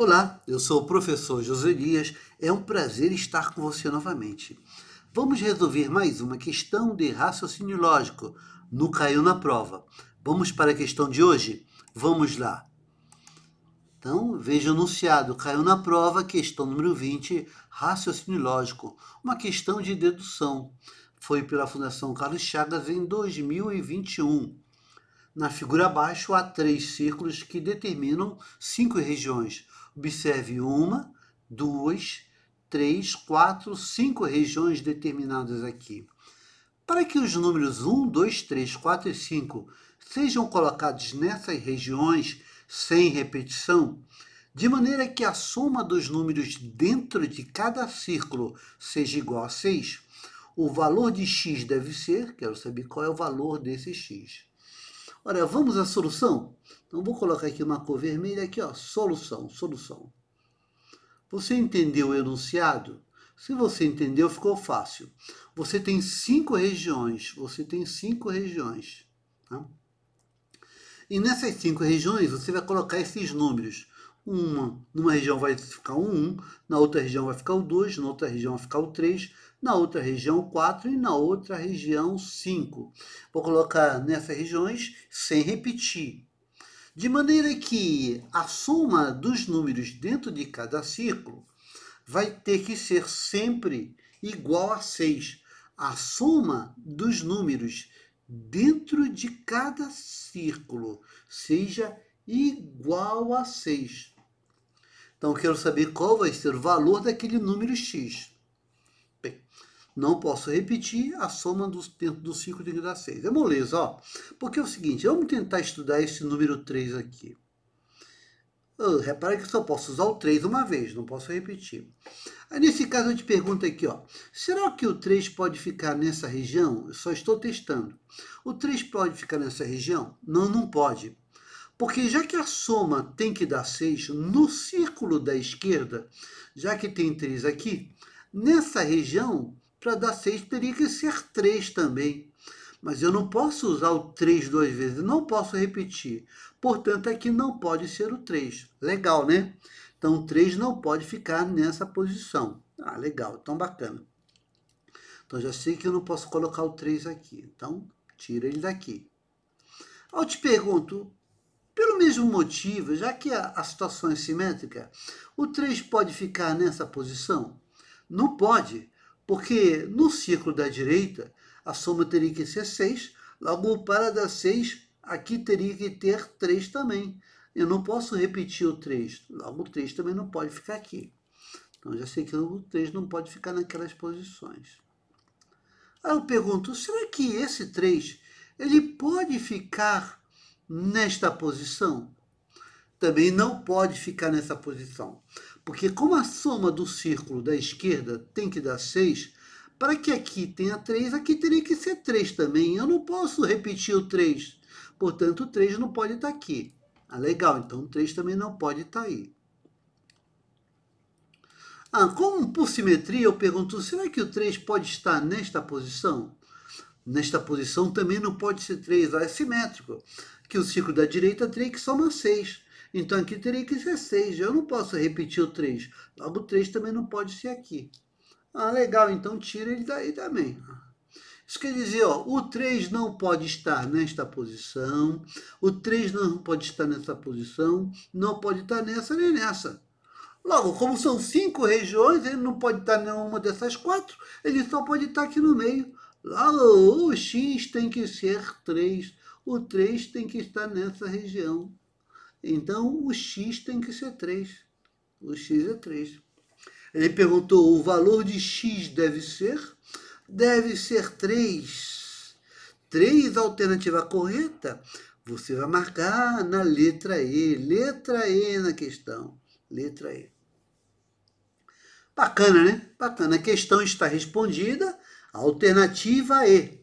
Olá, eu sou o professor José Dias. É um prazer estar com você novamente. Vamos resolver mais uma questão de raciocínio lógico. No caiu na prova. Vamos para a questão de hoje? Vamos lá. Então, veja o enunciado. Caiu na prova, questão número 20, raciocínio lógico. Uma questão de dedução. Foi pela Fundação Carlos Chagas em 2021. Na figura abaixo, há três círculos que determinam cinco regiões Observe uma, duas, três, quatro, cinco regiões determinadas aqui. Para que os números 1, 2, 3, 4 e 5 sejam colocados nessas regiões sem repetição, de maneira que a soma dos números dentro de cada círculo seja igual a 6, o valor de x deve ser, quero saber qual é o valor desse x. Olha, vamos à solução? Então, vou colocar aqui uma cor vermelha, aqui, ó, solução, solução. Você entendeu o enunciado? Se você entendeu, ficou fácil. Você tem cinco regiões, você tem cinco regiões. Tá? E nessas cinco regiões, você vai colocar esses números. Uma, numa região vai ficar o 1, na outra região vai ficar o 2, na outra região vai ficar o 3, na outra região 4 e na outra região 5. Vou colocar nessas regiões sem repetir, de maneira que a soma dos números dentro de cada círculo vai ter que ser sempre igual a 6. A soma dos números dentro de cada círculo seja igual a 6. Então, quero saber qual vai ser o valor daquele número x. Bem, não posso repetir a soma dos, dentro do ciclo tem que dar 6. É moleza, ó. Porque é o seguinte, vamos tentar estudar esse número 3 aqui. Oh, repara que só posso usar o 3 uma vez, não posso repetir. Aí, nesse caso, eu te pergunto aqui, ó, será que o 3 pode ficar nessa região? Eu só estou testando. O 3 pode ficar nessa região? Não, não pode. Porque já que a soma tem que dar 6, no círculo da esquerda, já que tem 3 aqui, nessa região para dar 6 teria que ser 3 também. Mas eu não posso usar o 3 duas vezes, não posso repetir. Portanto, aqui não pode ser o 3. Legal, né? Então, 3 não pode ficar nessa posição. Ah, legal, tão bacana. Então, já sei que eu não posso colocar o 3 aqui. Então, tira ele daqui. Eu te pergunto, pelo mesmo motivo, já que a, a situação é simétrica, o 3 pode ficar nessa posição? Não pode, porque no círculo da direita, a soma teria que ser 6, logo para dar 6, aqui teria que ter 3 também. Eu não posso repetir o 3, logo o 3 também não pode ficar aqui. Então já sei que o 3 não pode ficar naquelas posições. Aí eu pergunto, será que esse 3 ele pode ficar nesta posição? também não pode ficar nessa posição. Porque como a soma do círculo da esquerda tem que dar 6, para que aqui tenha 3, aqui teria que ser 3 também. Eu não posso repetir o 3. Portanto, o 3 não pode estar tá aqui. Ah, legal, então o 3 também não pode estar tá aí. Ah, como por simetria, eu pergunto, será que o 3 pode estar nesta posição? Nesta posição também não pode ser 3, ó, é simétrico. Que o círculo da direita teria que somar 6. Então aqui teria que ser 6. Eu não posso repetir o 3. Logo, o 3 também não pode ser aqui. Ah, legal. Então tira ele daí também. Isso quer dizer, ó, o 3 não pode estar nesta posição, o 3 não pode estar nessa posição, não pode estar nessa nem nessa. Logo, como são cinco regiões, ele não pode estar em nenhuma dessas quatro, ele só pode estar aqui no meio. Logo, o X tem que ser 3, o 3 tem que estar nessa região. Então o x tem que ser 3. O x é 3. Ele perguntou: o valor de x deve ser? Deve ser 3. 3 alternativa correta. Você vai marcar na letra E. Letra E na questão. Letra E. Bacana, né? Bacana. A questão está respondida. Alternativa E.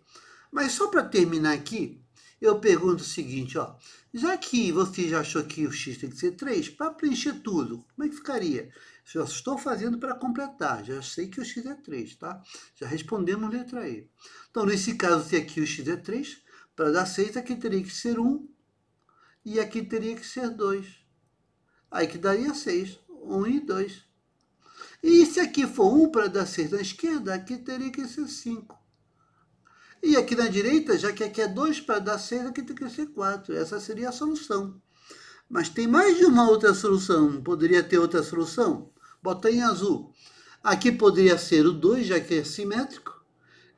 Mas só para terminar aqui, eu pergunto o seguinte, ó. Já que você já achou que o x tem que ser 3, para preencher tudo, como é que ficaria? Já estou fazendo para completar, já sei que o x é 3, tá? Já respondemos letra E. Então, nesse caso, se aqui o x é 3, para dar 6, aqui teria que ser 1 e aqui teria que ser 2. Aí que daria 6, 1 e 2. E se aqui for 1 para dar 6 na esquerda, aqui teria que ser 5. E aqui na direita, já que aqui é 2 para dar 6, aqui tem que ser 4. Essa seria a solução. Mas tem mais de uma outra solução. Poderia ter outra solução? Bota em azul. Aqui poderia ser o 2, já que é simétrico.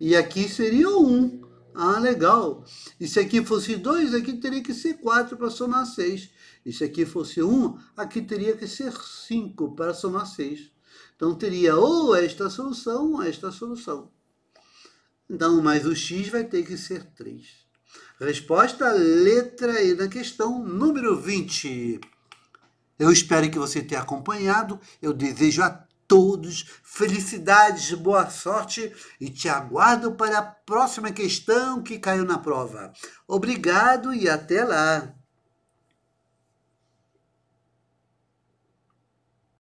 E aqui seria o 1. Um. Ah, legal. E se aqui fosse 2, aqui teria que ser 4 para somar 6. E se aqui fosse 1, um, aqui teria que ser 5 para somar 6. Então teria ou esta solução ou esta solução. Então, mais o x vai ter que ser 3. Resposta, letra E da questão número 20. Eu espero que você tenha acompanhado. Eu desejo a todos felicidades, boa sorte e te aguardo para a próxima questão que caiu na prova. Obrigado e até lá!